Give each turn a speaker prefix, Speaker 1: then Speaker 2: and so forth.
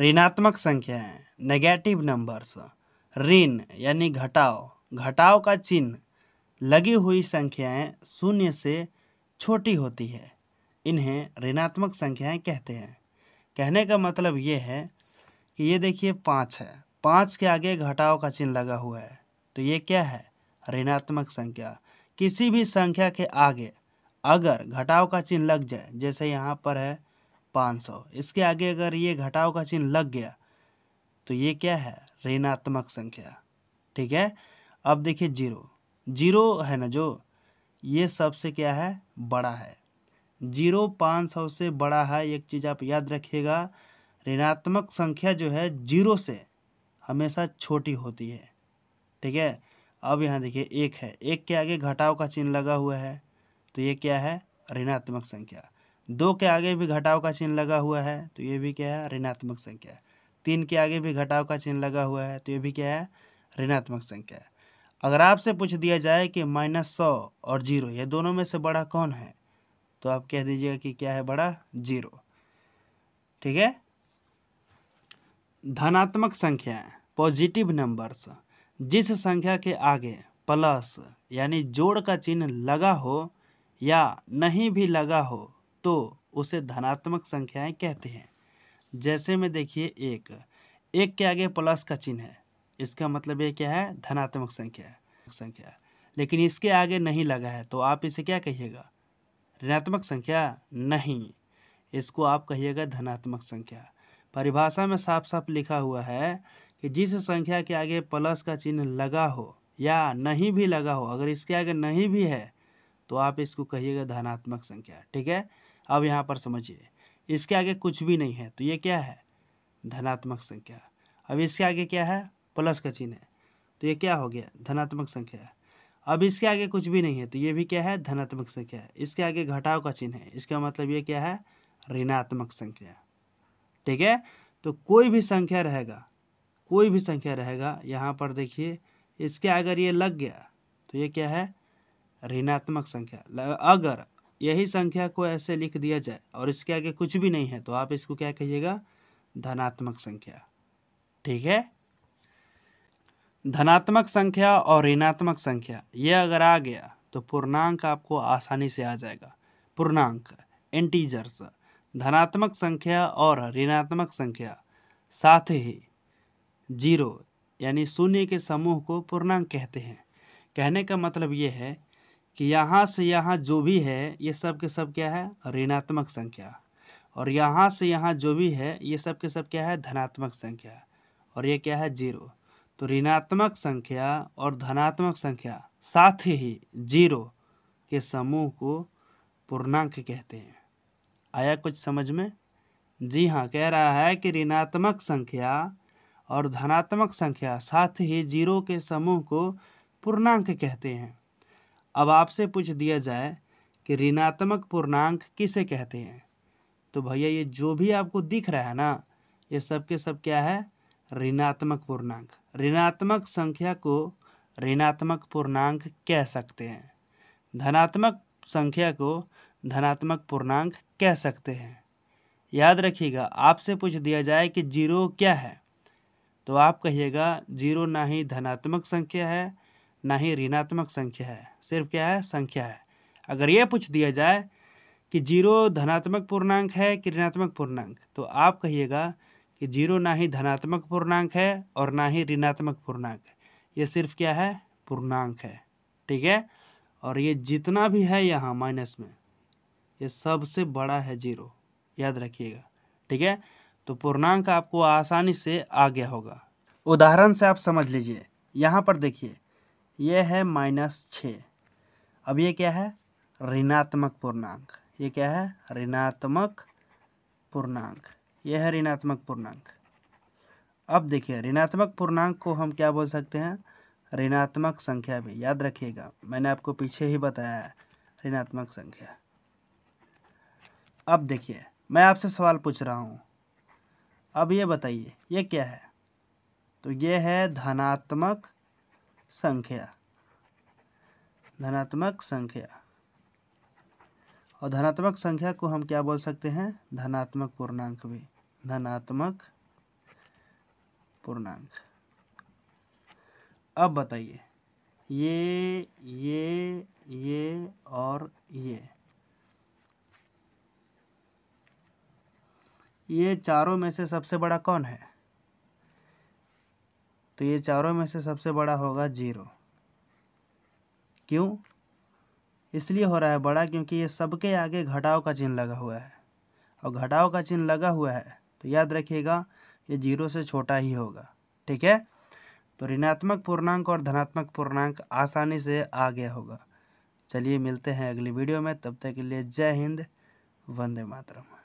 Speaker 1: ऋणात्मक संख्याएं negative numbers ऋण यानी घटाव घटाव का चिन्ह लगी हुई संख्याएं शून्य से छोटी होती है इन्हें ऋणात्मक संख्याएं कहते हैं कहने का मतलब ये है कि ये देखिए पाँच है पाँच के आगे घटाव का चिन्ह लगा हुआ है तो ये क्या है ऋणात्मक संख्या किसी भी संख्या के आगे अगर घटाव का चिन्ह लग जाए जैसे यहाँ पर है पाँच सौ इसके आगे अगर ये घटाव का चिन्ह लग गया तो ये क्या है ऋणात्मक संख्या ठीक है अब देखिए जीरो जीरो है ना जो ये सबसे क्या है बड़ा है जीरो पाँच सौ से बड़ा है एक चीज़ आप याद रखिएगा ऋणात्मक संख्या जो है जीरो से हमेशा छोटी होती है ठीक है अब यहाँ देखिए एक है एक के आगे घटाव का चिन्ह लगा हुआ है तो ये क्या है ऋणात्मक संख्या दो के आगे भी घटाव का चिन्ह लगा हुआ है तो ये भी क्या है ऋणात्मक संख्या तीन के आगे भी घटाव का चिन्ह लगा हुआ है तो ये भी क्या है ऋणात्मक संख्या अगर आपसे पूछ दिया जाए कि माइनस सौ और जीरो ये दोनों में से बड़ा कौन है तो आप कह दीजिएगा कि क्या है बड़ा जीरो ठीक है धनात्मक संख्या पॉजिटिव नंबर्स जिस संख्या के आगे प्लस यानी जोड़ का चिन्ह लगा हो या नहीं भी लगा हो तो उसे धनात्मक संख्याएं कहते हैं जैसे में देखिए एक एक के आगे प्लस का चिन्ह है इसका मतलब ये क्या है धनात्मक संख्या है संख्या लेकिन इसके आगे नहीं लगा है तो आप इसे क्या कहिएगा ऋणात्मक संख्या नहीं इसको आप कहिएगा धनात्मक संख्या परिभाषा में साफ साफ लिखा हुआ है कि जिस संख्या के आगे प्लस का चिन्ह लगा हो या नहीं भी लगा हो अगर इसके आगे नहीं भी है तो आप इसको कहिएगा धनात्मक संख्या ठीक है अब यहाँ पर समझिए इसके आगे कुछ भी नहीं है तो ये क्या है धनात्मक संख्या अब इसके आगे क्या है प्लस का चिन्ह है तो ये क्या हो गया धनात्मक संख्या अब इसके आगे कुछ भी नहीं है तो ये भी क्या है धनात्मक संख्या है इसके आगे घटाव का चिन्ह है इसका मतलब ये क्या है ऋणात्मक संख्या ठीक है तो कोई भी संख्या रहेगा कोई भी संख्या रहेगा यहाँ पर देखिए इसके अगर ये लग गया तो ये क्या है ऋणात्मक संख्या अगर यही संख्या को ऐसे लिख दिया जाए और इसके आगे कुछ भी नहीं है तो आप इसको क्या कहिएगा धनात्मक संख्या ठीक है धनात्मक संख्या और ऋणात्मक संख्या ये अगर आ गया तो पूर्णांक आपको आसानी से आ जाएगा पूर्णांक एंटीजर्स धनात्मक संख्या और ऋणात्मक संख्या साथ ही जीरो यानी शून्य के समूह को पूर्णांक कहते हैं कहने का मतलब ये है कि यहाँ से यहाँ जो भी है ये सब के सब क्या है ऋणात्मक संख्या और यहाँ से यहाँ जो भी है ये सब के सब क्या है धनात्मक संख्या और ये क्या है जीरो तो ऋणात्मक संख्या और धनात्मक संख्या साथ ही जीरो के समूह को पूर्णांक कहते हैं आया कुछ समझ में जी हाँ कह रहा है कि ऋणात्मक संख्या और धनात्मक संख्या साथ ही जीरो के समूह को पूर्णांक कहते हैं अब आपसे पूछ दिया जाए कि ऋणात्मक पूर्णांक किसे कहते हैं तो भैया ये जो भी आपको दिख रहा है ना ये सब के सब क्या है ऋणात्मक पूर्णांक ऋणात्मक संख्या को ऋणात्मक पूर्णांक कह सकते हैं धनात्मक संख्या को धनात्मक पूर्णांक कह सकते हैं याद रखिएगा आपसे पूछ दिया जाए कि जीरो क्या है तो आप कहिएगा जीरो ना ही धनात्मक संख्या है ना ही ऋणात्मक संख्या है सिर्फ क्या है संख्या है अगर ये पूछ दिया जाए कि जीरो धनात्मक पूर्णांक है कि ऋणात्मक पूर्णांक तो आप कहिएगा कि जीरो ना ही धनात्मक पूर्णांक है और ना ही ऋणात्मक पूर्णांक है ये सिर्फ क्या है पूर्णांक है ठीक है और ये जितना भी है यहाँ माइनस में ये सबसे बड़ा है जीरो याद रखिएगा ठीक है तो पूर्णांक आपको आसानी से आ गया होगा उदाहरण से आप समझ लीजिए यहाँ पर देखिए ये है माइनस छः अब ये क्या है ऋणात्मक पूर्णांक ये क्या है ऋणात्मक पूर्णांक यह है ऋणात्मक पूर्णांक अब देखिए ऋणात्मक पूर्णांक को हम क्या बोल सकते हैं ऋणात्मक संख्या भी याद रखिएगा मैंने आपको पीछे ही बताया है ऋणात्मक संख्या अब देखिए मैं आपसे सवाल पूछ रहा हूँ अब ये बताइए ये क्या है तो ये है धनात्मक संख्या धनात्मक संख्या और धनात्मक संख्या को हम क्या बोल सकते हैं धनात्मक पूर्णांक भी धनात्मक पूर्णांक अब बताइए ये ये ये और ये ये चारों में से सबसे बड़ा कौन है तो ये चारों में से सबसे बड़ा होगा जीरो क्यों इसलिए हो रहा है बड़ा क्योंकि ये सबके आगे घटाव का चिन्ह लगा हुआ है और घटाव का चिन्ह लगा हुआ है तो याद रखिएगा ये जीरो से छोटा ही होगा ठीक है तो ऋणात्मक पूर्णांक और धनात्मक पूर्णांक आसानी से आ गया होगा चलिए मिलते हैं अगली वीडियो में तब तक के लिए जय हिंद वंदे मातरम